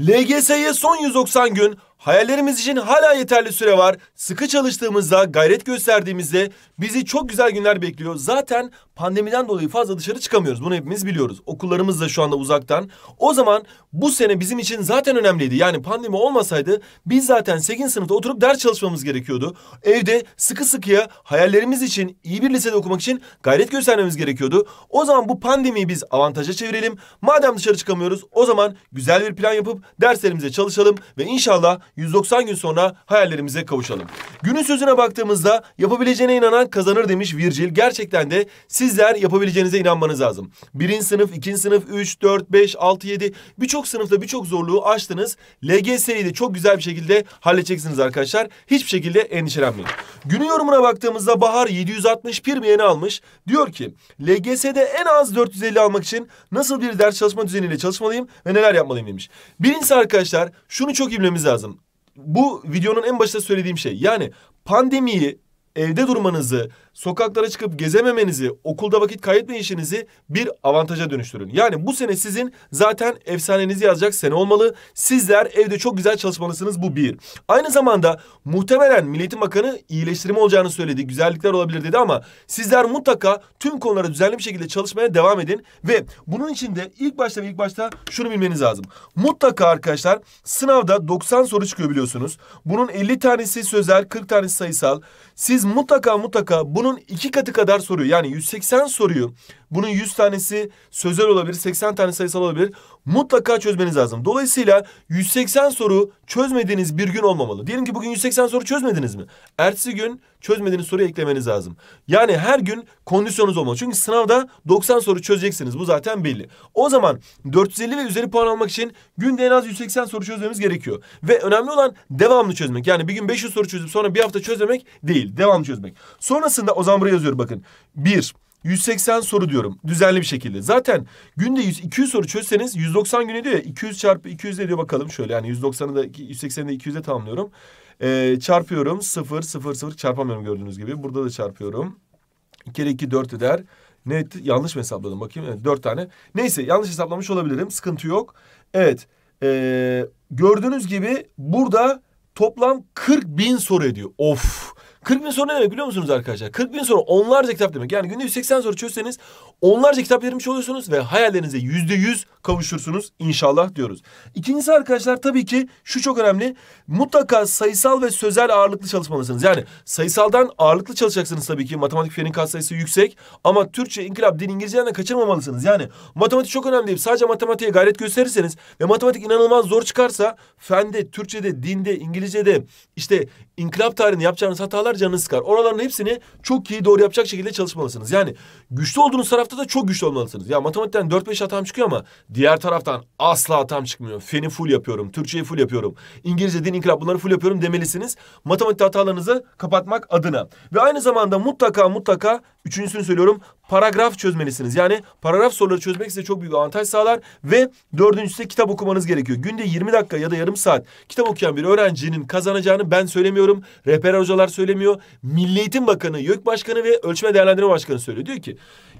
LGS'ye son 190 gün Hayallerimiz için hala yeterli süre var. Sıkı çalıştığımızda, gayret gösterdiğimizde bizi çok güzel günler bekliyor. Zaten pandemiden dolayı fazla dışarı çıkamıyoruz. Bunu hepimiz biliyoruz. Okullarımız da şu anda uzaktan. O zaman bu sene bizim için zaten önemliydi. Yani pandemi olmasaydı biz zaten 8. sınıfta oturup ders çalışmamız gerekiyordu. Evde sıkı sıkıya hayallerimiz için iyi bir lisede okumak için gayret göstermemiz gerekiyordu. O zaman bu pandemiyi biz avantaja çevirelim. Madem dışarı çıkamıyoruz o zaman güzel bir plan yapıp derslerimize çalışalım ve inşallah 190 gün sonra hayallerimize kavuşalım. Günün sözüne baktığımızda yapabileceğine inanan kazanır demiş Virgil. Gerçekten de sizler yapabileceğinize inanmanız lazım. Birinci sınıf, ikinci sınıf, üç, dört, beş, altı, yedi birçok sınıfta birçok zorluğu aştınız. LGS'yi de çok güzel bir şekilde halledeceksiniz arkadaşlar. Hiçbir şekilde endişelenmeyin. Günün yorumuna baktığımızda Bahar 761 yeni almış. Diyor ki LGS'de en az 450 almak için nasıl bir ders çalışma düzeniyle çalışmalıyım ve neler yapmalıyım demiş. Birincisi arkadaşlar şunu çok iyi bilmemiz lazım bu videonun en başında söylediğim şey. Yani pandemiyi evde durmanızı, sokaklara çıkıp gezememenizi, okulda vakit kaybetmeyişinizi bir avantaja dönüştürün. Yani bu sene sizin zaten efsanenizi yazacak sene olmalı. Sizler evde çok güzel çalışmalısınız bu bir. Aynı zamanda muhtemelen Milliyetin Bakanı iyileştirme olacağını söyledi. Güzellikler olabilir dedi ama sizler mutlaka tüm konulara düzenli bir şekilde çalışmaya devam edin ve bunun için de ilk başta ve ilk başta şunu bilmeniz lazım. Mutlaka arkadaşlar sınavda 90 soru çıkıyor biliyorsunuz. Bunun 50 tanesi sözel, 40 tanesi sayısal. Siz siz mutlaka mutlaka bunun iki katı kadar soruyu yani 180 soruyu bunun 100 tanesi sözel olabilir, 80 tane sayısal olabilir. Mutlaka çözmeniz lazım. Dolayısıyla 180 soru çözmediğiniz bir gün olmamalı. Diyelim ki bugün 180 soru çözmediniz mi? Ertesi gün çözmediğiniz soruyu eklemeniz lazım. Yani her gün kondisyonunuz olmalı. Çünkü sınavda 90 soru çözeceksiniz. Bu zaten belli. O zaman 450 ve üzeri puan almak için günde en az 180 soru çözmemiz gerekiyor. Ve önemli olan devamlı çözmek. Yani bir gün 500 soru çözüp sonra bir hafta çözmemek değil. Devamlı çözmek. Sonrasında o zaman buraya yazıyorum bakın. 1 180 soru diyorum düzenli bir şekilde. Zaten günde 100, 200 soru çözseniz 190 güne diyor. ya 200 çarpı 200 diyor bakalım şöyle yani 190'ı da 180'i de 200'e tamamlıyorum. Ee, çarpıyorum 0 0 0 çarpamıyorum gördüğünüz gibi. Burada da çarpıyorum. 2 kere 2 4 eder. Net yanlış mı hesapladım bakayım. Evet, 4 tane. Neyse yanlış hesaplamış olabilirim. Sıkıntı yok. Evet. Ee, gördüğünüz gibi burada toplam 40 bin soru ediyor. Of. 40 bin soru ne demek biliyor musunuz arkadaşlar? 40 bin soru onlarca kitap demek. Yani günde 180 soru çözseniz onlarca kitap vermiş oluyorsunuz ve hayallerinize yüzde yüz kavuşursunuz inşallah diyoruz. İkincisi arkadaşlar tabii ki şu çok önemli. Mutlaka sayısal ve sözel ağırlıklı çalışmalısınız. Yani sayısaldan ağırlıklı çalışacaksınız tabii ki. Matematik fiilin katsayısı yüksek ama Türkçe, İnkılap, Din, İngilizce'den de kaçırmamalısınız. Yani matematik çok önemli değil. Sadece matematiğe gayret gösterirseniz ve matematik inanılmaz zor çıkarsa fende, Türkçe'de, dinde, İngilizce'de işte inkılap tarihini yapacağınız hatalar sıkar, canını sıkar. Oraların hepsini çok iyi doğru yapacak şekilde çalışmalısınız. Yani güçlü olduğunuz tarafta da çok güçlü olmalısınız. Ya matematikten 4-5 hatam çıkıyor ama diğer taraftan asla hatam çıkmıyor. Feni full yapıyorum, Türkçeyi full yapıyorum, İngilizce, din, inkılap bunları full yapıyorum demelisiniz. Matematik hatalarınızı kapatmak adına. Ve aynı zamanda mutlaka mutlaka Üçüncüsünü söylüyorum. Paragraf çözmelisiniz. Yani paragraf soruları çözmek size çok büyük avantaj sağlar. Ve dördüncüsü de kitap okumanız gerekiyor. Günde 20 dakika ya da yarım saat kitap okuyan bir öğrencinin kazanacağını ben söylemiyorum. Rehber hocalar söylemiyor. Milli Eğitim Bakanı, YÖK Başkanı ve Ölçme Değerlendirme Başkanı söylüyor. Diyor ki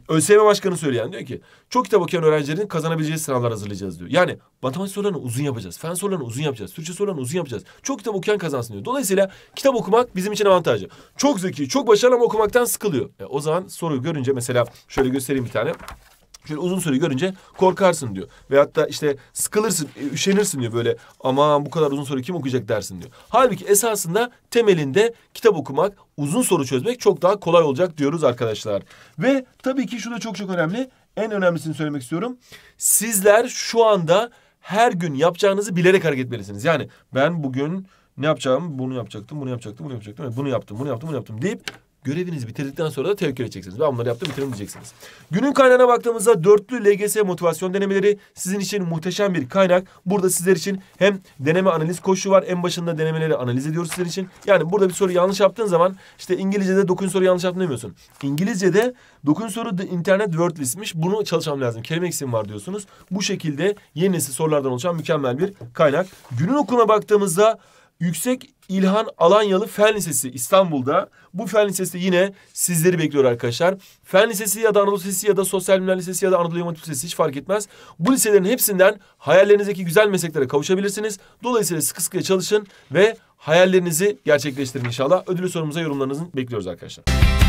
ÖSYM başkanı söyleyen diyor ki çok kitap okuyan öğrencilerin kazanabileceği sınavlar hazırlayacağız diyor. Yani matematik sorularını uzun yapacağız. Fen sorularını uzun yapacağız. Türkçe sorularını uzun yapacağız. Çok kitap okuyan kazansın diyor. Dolayısıyla kitap okumak bizim için avantajı. Çok zeki, çok başarılı ama okumaktan sıkılıyor. E, o zaman soruyu görünce mesela şöyle göstereyim bir tane. Şöyle uzun süre görünce korkarsın diyor. ve hatta işte sıkılırsın, e, üşenirsin diyor böyle. Aman bu kadar uzun soru kim okuyacak dersin diyor. Halbuki esasında temelinde kitap okumak, uzun soru çözmek çok daha kolay olacak diyoruz arkadaşlar. Ve tabii ki şu da çok çok önemli. En önemlisini söylemek istiyorum. Sizler şu anda her gün yapacağınızı bilerek hareket etmelisiniz. Yani ben bugün ne yapacağım? Bunu yapacaktım, bunu yapacaktım, bunu yapacaktım, bunu yaptım, bunu yaptım, bunu yaptım deyip Görevinizi bitirdikten sonra da tevekkül edeceksiniz. Ben bunları yaptım bitirin diyeceksiniz. Günün kaynağına baktığımızda dörtlü LGS motivasyon denemeleri sizin için muhteşem bir kaynak. Burada sizler için hem deneme analiz koşu var. En başında denemeleri analiz ediyoruz sizler için. Yani burada bir soru yanlış yaptığın zaman işte İngilizce'de dokun soru yanlış yaptın demiyorsun. İngilizce'de dokun soru internet word listmiş. Bunu çalışmam lazım. Kelime eksiğim var diyorsunuz. Bu şekilde yeni nesil sorulardan oluşan mükemmel bir kaynak. Günün okuluna baktığımızda Yüksek İlhan Alanyalı Fen Lisesi İstanbul'da. Bu Fen Lisesi yine sizleri bekliyor arkadaşlar. Fen Lisesi ya da Anadolu Lisesi ya da Sosyal Bilimler Lisesi ya da Anadolu Yaman Lisesi hiç fark etmez. Bu liselerin hepsinden hayallerinizdeki güzel mesleklere kavuşabilirsiniz. Dolayısıyla sıkı sıkıya çalışın ve hayallerinizi gerçekleştirin inşallah. Ödülü sorumuza yorumlarınızı bekliyoruz arkadaşlar.